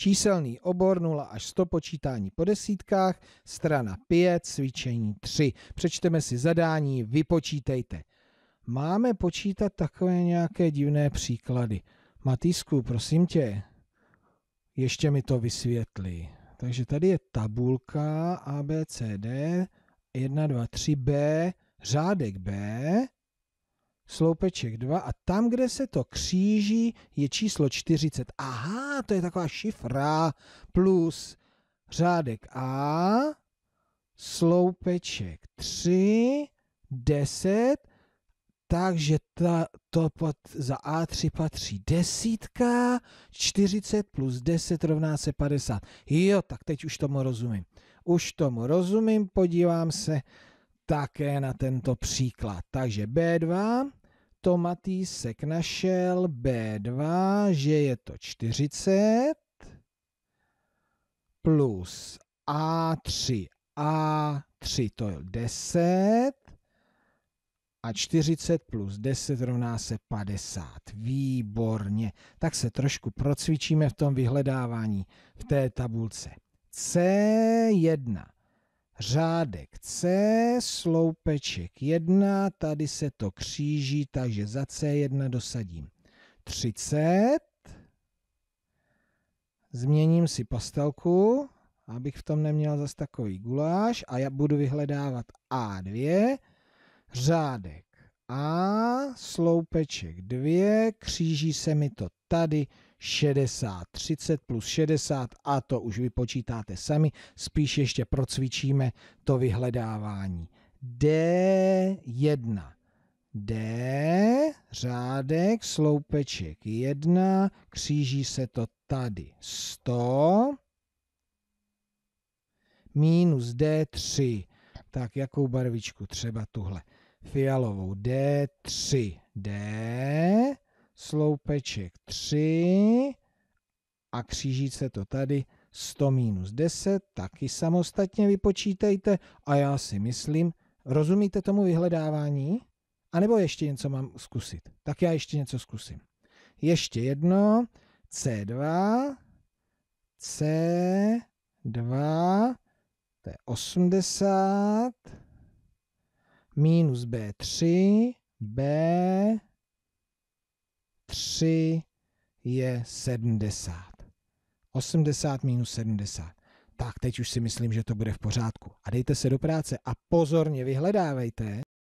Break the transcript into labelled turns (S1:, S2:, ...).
S1: Číselný obor 0 až 100 počítání po desítkách, strana 5, cvičení 3. Přečteme si zadání, vypočítejte. Máme počítat takové nějaké divné příklady. Matýsku, prosím tě, ještě mi to vysvětlí. Takže tady je tabulka ABCD 1, 2, 3, B, řádek B, sloupeček 2 a tam, kde se to kříží, je číslo 40. Aha, to je taková šifra plus řádek A, sloupeček 3, 10, takže ta, to pod, za A3 patří desítka, 40 plus 10 rovná se 50. Jo, tak teď už tomu rozumím. Už tomu rozumím, podívám se také na tento příklad. Takže B2, to Matýsek našel, B2, že je to 40 plus A3, A3 to je 10 a 40 plus 10 rovná se 50. Výborně. Tak se trošku procvičíme v tom vyhledávání v té tabulce. C1 řádek C, sloupeček 1, tady se to kříží, takže za C1 dosadím 30. Změním si pastelku, abych v tom neměl zas takový guláš a já budu vyhledávat A2, řádek A, sloupeček 2, kříží se mi to tady 60, 30 plus 60 a to už vypočítáte sami, spíš ještě procvičíme to vyhledávání. D1. D, řádek, sloupeček 1, kříží se to tady 100, minus D3. Tak jakou barvičku? Třeba tuhle. Fialovou D3. D, sloupeček 3 a kříží se to tady 100 minus 10, taky samostatně vypočítejte a já si myslím, rozumíte tomu vyhledávání? A nebo ještě něco mám zkusit? Tak já ještě něco zkusím. Ještě jedno, C2, C2, to je 80, minus B3, B, 3 je 70. 80 minus 70. Tak, teď už si myslím, že to bude v pořádku. A dejte se do práce a pozorně vyhledávejte,